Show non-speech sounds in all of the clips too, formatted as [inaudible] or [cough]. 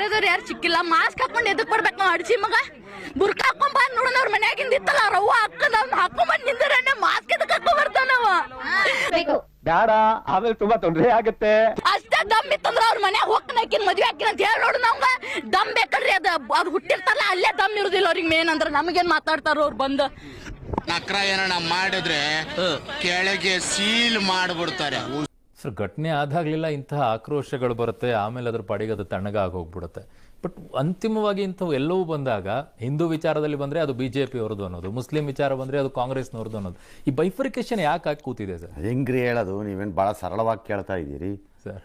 ಬ್ಯಾರೆದವ್ರು ಯಾರು ಸಿಕ್ಕಿಲ್ಲ ಮಾಸ್ಕ್ ಹಾಕೊಂಡು ಎದಕ್ ಬರ್ಬೇಕು ನಾವು ಅಡ್ಸಿ ಮಗ ಬುರ್ಕ ಹಾಕೊಂಡ್ ಬಂದ್ ನೋಡೋಣ ಅವ್ರ ಮನ್ಯಾಗಿಂದ ಇತ್ತಲ್ಲ ಅವ್ರ ಹಾಕೊಂಡ್ ಅವ್ನ ಹಾಕೊಂಡ್ ಬಂದ್ ನಿಂದ್ರೆ ಮಾಸ್ಕ್ ಎದಕ್ ಹಾಕೊಂಡ್ ಬರ್ತಾನವ ಬೇಡ ಆಮೇಲೆ ತುಂಬಾ ತೊಂದ್ರೆ ಆಗುತ್ತೆ ಅಷ್ಟೇ ದಮ್ ಇತ್ತಂದ್ರ ಅವ್ರ ಮನೆ ಹೋಗ್ತಾನ ಹಾಕಿನ ಮದ್ವೆ ಹಾಕಿನ ಅಂತ ಹೇಳಿ ನೋಡು ನಮ್ಗ ದಮ್ ಬೇಕಲ್ರಿ ಅದ ಅವ್ರು ಹುಟ್ಟಿರ್ತಾರಲ್ಲ ಅಲ್ಲೇ ದಮ್ ಇರುದಿಲ್ಲ ಅವ್ರಿಗೆ ಮೇನ್ ಅಂದ್ರ ನಮಗೇನ್ ಮಾತಾಡ್ತಾರ ಅವ್ರ ಬಂದು ನಕ್ರ ಏನ ಮಾಡಿದ್ರೆ ಕೆಳಗೆ ಸೀಲ್ ಮಾಡ್ಬಿಡ್ತಾರೆ ಸರ್ ಘಟನೆ ಆದಾಗಲಿಲ್ಲ ಇಂತಹ ಆಕ್ರೋಶಗಳು ಬರುತ್ತೆ ಆಮೇಲೆ ಅದ್ರ ಪಡೆಗೆ ಅದು ತಣ್ಣಗಾಗಿ ಹೋಗ್ಬಿಡುತ್ತೆ ಬಟ್ ಅಂತಿಮವಾಗಿ ಇಂಥವು ಎಲ್ಲವೂ ಬಂದಾಗ ಹಿಂದೂ ವಿಚಾರದಲ್ಲಿ ಬಂದರೆ ಅದು ಬಿ ಜೆ ಪಿಯವ್ರದ್ದು ಅನ್ನೋದು ಮುಸ್ಲಿಂ ವಿಚಾರ ಬಂದರೆ ಅದು ಕಾಂಗ್ರೆಸ್ನವ್ರದ್ದು ಅನ್ನೋದು ಈ ಬೈಫರಿಕೇಶನ್ ಯಾಕೆ ಹಾಕಿ ಕೂತಿದೆ ಸರ್ ಹೆಂಗ್ರಿ ಹೇಳೋದು ನೀವೇನು ಭಾಳ ಸರಳವಾಗಿ ಕೇಳ್ತಾ ಇದ್ದೀರಿ ಸರ್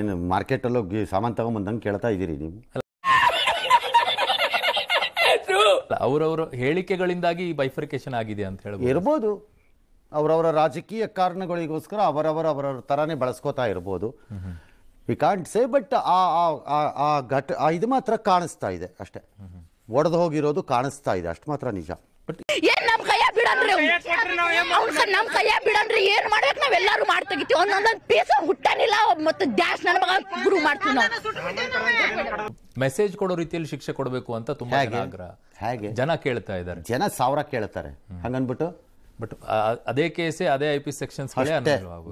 ಏನು ಮಾರ್ಕೆಟಲ್ಲಿ ಸಾಮಾನು ತಗೊಂಬಂದಂಗೆ ಕೇಳ್ತಾ ಇದ್ದೀರಿ ನೀವು [laughs] ಅವರವರ ಹೇಳಿಕೆಗಳಿಂದಾಗಿ ಈ ಬೈಫರಿಕೇಶನ್ ಆಗಿದೆ ಅಂತ ಹೇಳಿ ಇರ್ಬೋದು ಅವರವರ ರಾಜಕೀಯ ಕಾರಣಗಳಿಗೋಸ್ಕರ ಅವರವರ ಅವರವ್ರ ಥರನೇ ಬಳಸ್ಕೋತಾ ಇರ್ಬೋದು ವಿ ಕಾಂಟ್ ಸೇ ಬಟ್ ಆ ಆ ಆ ಘಟ ಇದು ಮಾತ್ರ ಕಾಣಿಸ್ತಾ ಇದೆ ಅಷ್ಟೇ ಒಡೆದು ಹೋಗಿರೋದು ಕಾಣಿಸ್ತಾ ಇದೆ ಅಷ್ಟು ಮಾತ್ರ ನಿಜ ಬಟ್ ಏನ್ ನಮ್ ಕೈಯ ಬಿಡನ್ರಿ ನಮ್ ಕೈಯ ಬಿಡನ್ರಿ ಏನ್ ಮಾಡ್ಬೇಕು ನಾವ್ ಎಲ್ಲಾರು ಮಾಡ್ತಾಗಿತ್ತು ಒಂದೊಂದೊಂದ್ ಹುಟ್ಟನಿಲ್ಲ ಮತ್ತೆ ಡ್ಯಾಶ್ ನನ್ನ ಮಗ ಗುರು ಮಾಡ್ತೀವಿ ಮೆಸೇಜ್ ಕೊಡೋ ರೀತಿಯಲ್ಲಿ ಶಿಕ್ಷೆ ಕೊಡಬೇಕು ಅಂತ ತುಂಬಾ ಆಗ್ರಹ ಹೇಗೆ ಜನ ಕೇಳ್ತಾ ಇದ್ದಾರೆ ಜನ ಸಾವಿರ ಕೇಳ್ತಾರೆ ಹಂಗನ್ಬಿಟ್ಟು ಬಟ್ ಅದೇ ಕೇಸೇ ಅದೇ ಐ ಪಿ ಸೆಕ್ಷನ್ಸ್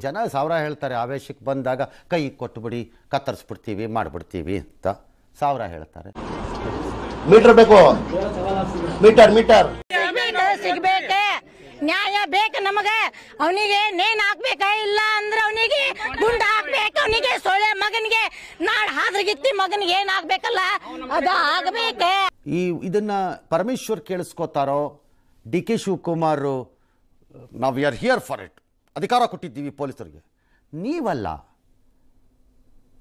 ಜನ ಸಾವಿರ ಹೇಳ್ತಾರೆ ಆವೇಶಕ್ಕೆ ಬಂದಾಗ ಕೈ ಕೊಟ್ಟುಬಿಡಿ ಕತ್ತರಿಸ್ಬಿಡ್ತೀವಿ ಮಾಡಿಬಿಡ್ತೀವಿ ಅಂತ ಸಾವಿರ ಹೇಳ್ತಾರೆ ಮೀಟರ್ ಬೇಕು ಮೀಟರ್ ಮೀಟರ್ ಸಿಗ್ಬೇಕೆ ನ್ಯಾಯ ಬೇಕು ನಮಗೆ ಅವನಿಗೆ ನೇನ್ ಹಾಕ್ಬೇಕ ಇಲ್ಲ ಅಂದ್ರೆ ಅವನಿಗೆ ಗುಂಡ ಹಾಕ್ಬೇಕು ಅವನಿಗೆ ಸೊಳ್ಳೆ ಮಗನಿಗೆ ನಾಡ್ ಹಾದ್ರಗಿತ್ತಿ ಮಗನಿಗೆ ಏನ್ ಹಾಕ್ಬೇಕಲ್ಲ ಅದು ಆಗ್ಬೇಕೆ ಈ ಇದನ್ನ ಪರಮೇಶ್ವರ್ ಕೇಳಿಸ್ಕೊತಾರೋ ಡಿ ಕೆ ಶಿವಕುಮಾರ್ ನಾವು ವಿ ಹಿಯರ್ ಫಾರ್ ಇಟ್ ಅಧಿಕಾರ ಕೊಟ್ಟಿದ್ದೀವಿ ಪೊಲೀಸರಿಗೆ ನೀವಲ್ಲ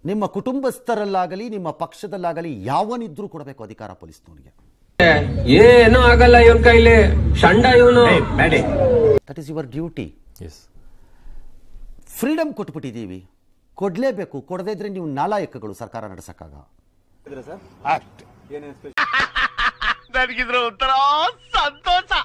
ನಿಮ್ಮ ಕುಟುಂಬಸ್ಥರಲ್ಲಾಗಲಿ ನಿಮ್ಮ ಪಕ್ಷದಲ್ಲಾಗಲಿ ಯಾವನಿದ್ರೂ ಕೊಡಬೇಕು ಅಧಿಕಾರ ಪೊಲೀಸ್ನವನಿಗೆ ಏನೂ ಆಗಲ್ಲ ಇವನ್ ಕೈಲಿ that is your duty freedom ಕೊಟ್ಬಿಟ್ಟಿದ್ದೀವಿ ಕೊಡ್ಲೇಬೇಕು ಕೊಡದೇ ಇದ್ರೆ ನೀವು ನಾಲಾಯಕಗಳು ಸರ್ಕಾರ ನಡೆಸಕ್ಕಾಗ [laughs] ನನಗಿದ್ರ ಒಂಥರ ಸಂತೋಷ